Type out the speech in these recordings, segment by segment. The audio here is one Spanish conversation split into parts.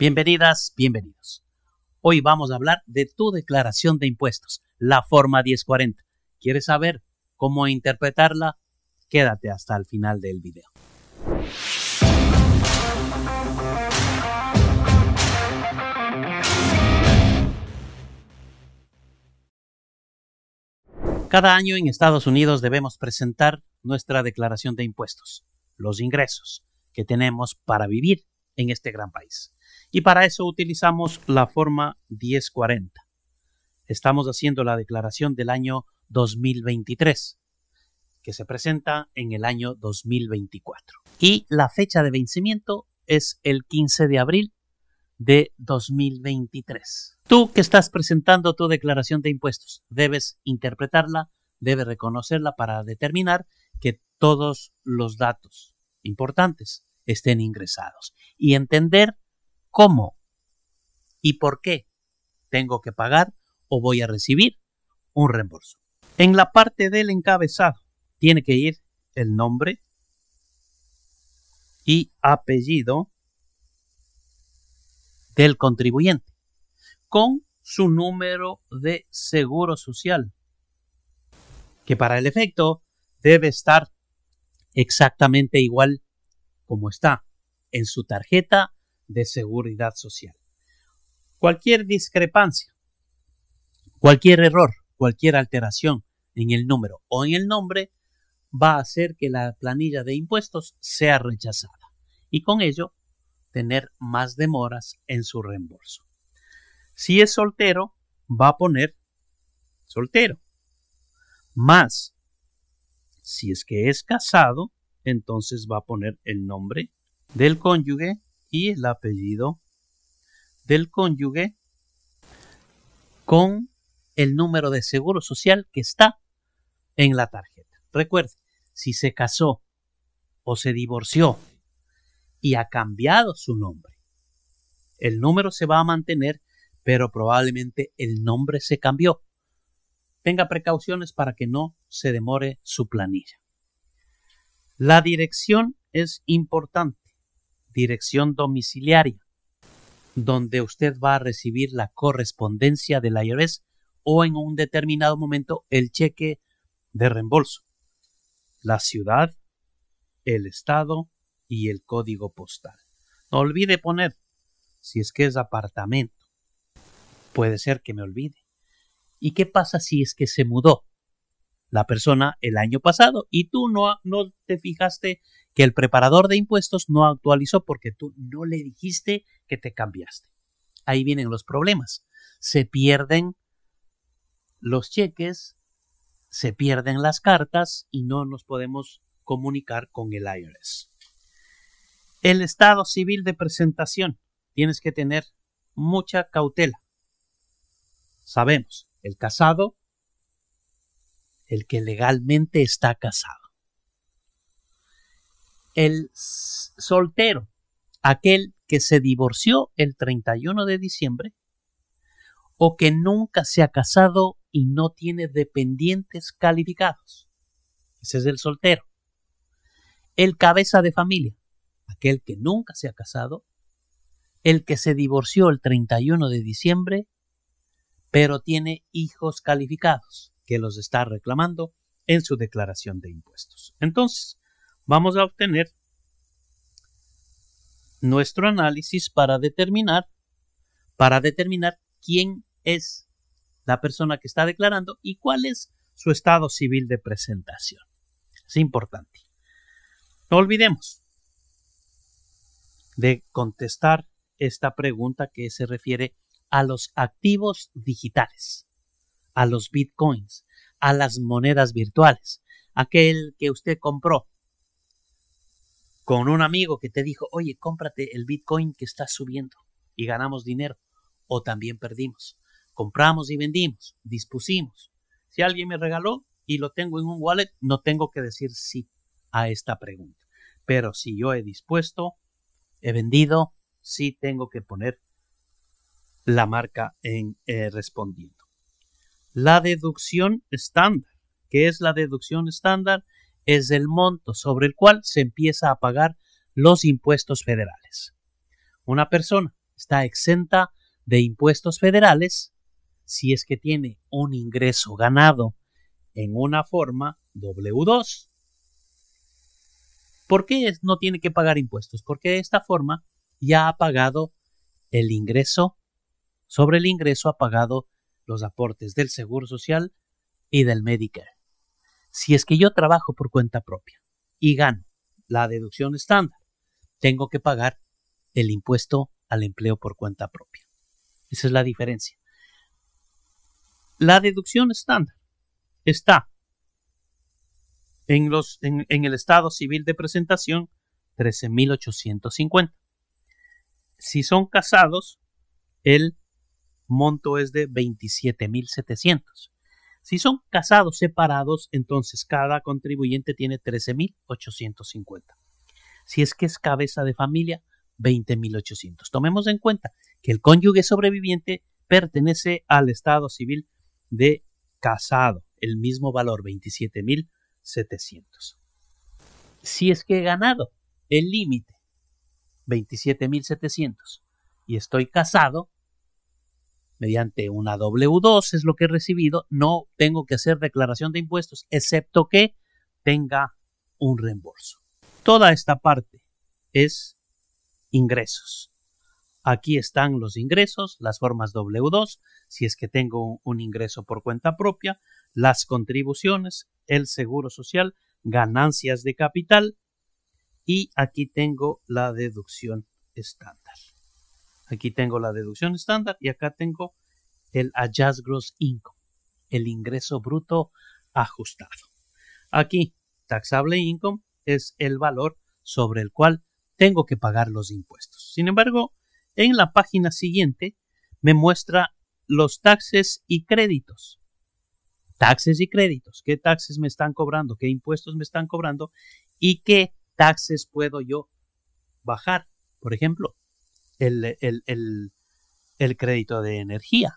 Bienvenidas, bienvenidos. Hoy vamos a hablar de tu declaración de impuestos, la forma 1040. ¿Quieres saber cómo interpretarla? Quédate hasta el final del video. Cada año en Estados Unidos debemos presentar nuestra declaración de impuestos, los ingresos que tenemos para vivir en este gran país. Y para eso utilizamos la forma 1040. Estamos haciendo la declaración del año 2023, que se presenta en el año 2024. Y la fecha de vencimiento es el 15 de abril de 2023. Tú que estás presentando tu declaración de impuestos, debes interpretarla, debes reconocerla para determinar que todos los datos importantes estén ingresados y entender cómo y por qué tengo que pagar o voy a recibir un reembolso. En la parte del encabezado tiene que ir el nombre y apellido del contribuyente con su número de seguro social, que para el efecto debe estar exactamente igual como está en su tarjeta de seguridad social. Cualquier discrepancia, cualquier error, cualquier alteración en el número o en el nombre va a hacer que la planilla de impuestos sea rechazada y con ello tener más demoras en su reembolso. Si es soltero, va a poner soltero. Más, si es que es casado, entonces va a poner el nombre del cónyuge y el apellido del cónyuge con el número de seguro social que está en la tarjeta. Recuerde, si se casó o se divorció y ha cambiado su nombre, el número se va a mantener, pero probablemente el nombre se cambió. Tenga precauciones para que no se demore su planilla. La dirección es importante dirección domiciliaria, donde usted va a recibir la correspondencia del IRS o en un determinado momento el cheque de reembolso. La ciudad, el estado y el código postal. No olvide poner, si es que es apartamento. Puede ser que me olvide. ¿Y qué pasa si es que se mudó la persona el año pasado y tú no, no te fijaste que el preparador de impuestos no actualizó porque tú no le dijiste que te cambiaste. Ahí vienen los problemas. Se pierden los cheques, se pierden las cartas y no nos podemos comunicar con el IRS. El estado civil de presentación. Tienes que tener mucha cautela. Sabemos, el casado, el que legalmente está casado el soltero, aquel que se divorció el 31 de diciembre o que nunca se ha casado y no tiene dependientes calificados. Ese es el soltero. El cabeza de familia, aquel que nunca se ha casado, el que se divorció el 31 de diciembre, pero tiene hijos calificados, que los está reclamando en su declaración de impuestos. Entonces, vamos a obtener nuestro análisis para determinar, para determinar quién es la persona que está declarando y cuál es su estado civil de presentación. Es importante. No olvidemos de contestar esta pregunta que se refiere a los activos digitales, a los bitcoins, a las monedas virtuales, aquel que usted compró, con un amigo que te dijo, oye, cómprate el Bitcoin que está subiendo y ganamos dinero. O también perdimos. Compramos y vendimos, dispusimos. Si alguien me regaló y lo tengo en un wallet, no tengo que decir sí a esta pregunta. Pero si yo he dispuesto, he vendido, sí tengo que poner la marca en eh, respondiendo. La deducción estándar. ¿Qué es la deducción estándar? es el monto sobre el cual se empieza a pagar los impuestos federales. Una persona está exenta de impuestos federales si es que tiene un ingreso ganado en una forma W2. ¿Por qué no tiene que pagar impuestos? Porque de esta forma ya ha pagado el ingreso, sobre el ingreso ha pagado los aportes del Seguro Social y del Medicare si es que yo trabajo por cuenta propia y gano la deducción estándar, tengo que pagar el impuesto al empleo por cuenta propia. Esa es la diferencia. La deducción estándar está en, los, en, el estado civil de presentación 13.850. Si son casados, el monto es de 27.700. Si son casados separados, entonces cada contribuyente tiene 13.850. Si es que es cabeza de familia, 20.800. Tomemos en cuenta que el cónyuge sobreviviente pertenece al estado civil de casado, el mismo valor, 27.700. Si es que he ganado el límite, 27.700, y estoy casado, mediante una W2 es lo que he recibido, no tengo que hacer declaración de impuestos, excepto que tenga un reembolso. Toda esta parte es ingresos. Aquí están los ingresos, las formas W2, si es que tengo un ingreso por cuenta propia, las contribuciones, el seguro social, ganancias de capital y aquí tengo la deducción estándar. Aquí tengo la deducción estándar y acá tengo el Adjust Gross Income, el ingreso bruto ajustado. Aquí, taxable income es el valor sobre el cual tengo que pagar los impuestos. Sin embargo, en la página siguiente me muestra los taxes y créditos. Taxes y créditos. ¿Qué taxes me están cobrando? ¿Qué impuestos me están cobrando? ¿Y qué taxes puedo yo bajar? Por ejemplo, el, crédito de energía.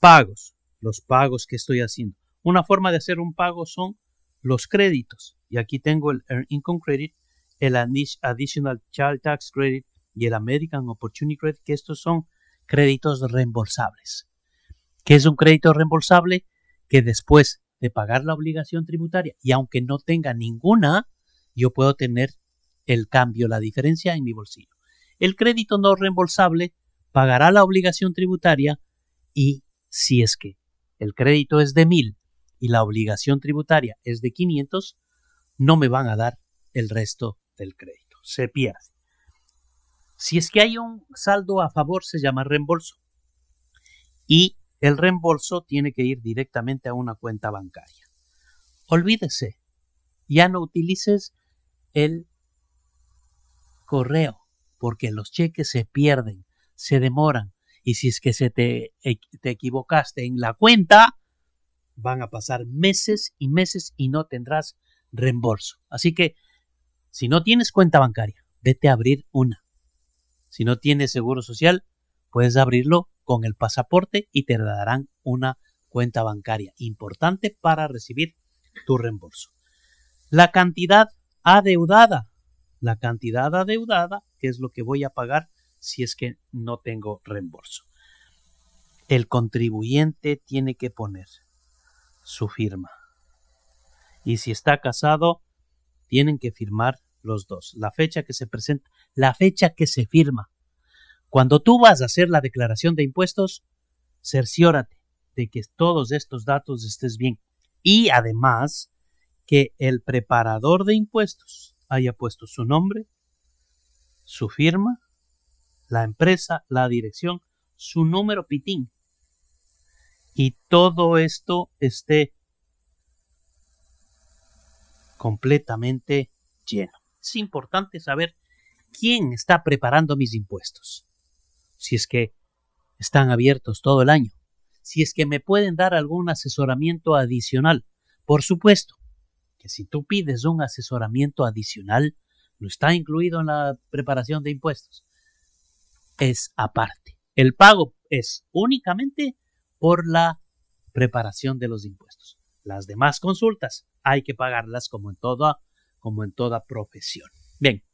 Pagos, los pagos que estoy haciendo. Una forma de hacer un pago son los créditos. Y aquí tengo el Earn Income Credit, el Additional Child Tax Credit y el American Opportunity Credit, que estos son créditos reembolsables. ¿Qué es un crédito reembolsable? Que después de pagar la obligación tributaria, y aunque no tenga ninguna, yo puedo tener el cambio, la diferencia en mi bolsillo el crédito no reembolsable pagará la obligación tributaria y si es que el crédito es de 1000 y la obligación tributaria es de 500, no me van a dar el resto del crédito. Se pierde. Si es que hay un saldo a favor, se llama reembolso. Y el reembolso tiene que ir directamente a una cuenta bancaria. Olvídese, ya no utilices el correo porque los cheques se pierden, se demoran, y si es que se te, te equivocaste en la cuenta, van a pasar meses y meses y no tendrás reembolso. Así que, si no tienes cuenta bancaria, vete a abrir una. Si no tienes seguro social, puedes abrirlo con el pasaporte y te darán una cuenta bancaria importante para recibir tu reembolso. La cantidad adeudada la cantidad adeudada, que es lo que voy a pagar si es que no tengo reembolso. El contribuyente tiene que poner su firma. Y si está casado, tienen que firmar los dos. La fecha que se presenta, la fecha que se firma. Cuando tú vas a hacer la declaración de impuestos, cerciórate de que todos estos datos estés bien. Y además, que el preparador de impuestos haya puesto su nombre, su firma, la empresa, la dirección, su número pitín. Y todo esto esté completamente lleno. Es importante saber quién está preparando mis impuestos. Si es que están abiertos todo el año. Si es que me pueden dar algún asesoramiento adicional. Por supuesto, que si tú pides un asesoramiento adicional, no está incluido en la preparación de impuestos, es aparte. El pago es únicamente por la preparación de los impuestos. Las demás consultas hay que pagarlas como en toda, como en toda profesión. Bien,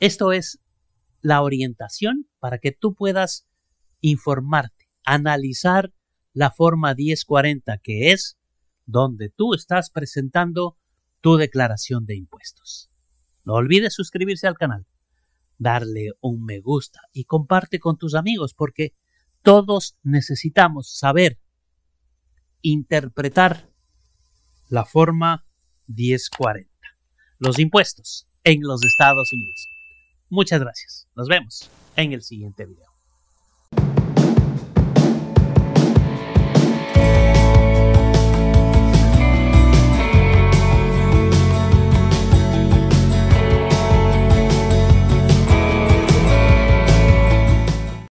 esto es la orientación para que tú puedas informarte, analizar la forma 1040 que es donde tú estás presentando tu declaración de impuestos. No olvides suscribirse al canal, darle un me gusta y comparte con tus amigos porque todos necesitamos saber interpretar la forma 1040, los impuestos en los Estados Unidos. Muchas gracias. Nos vemos en el siguiente video.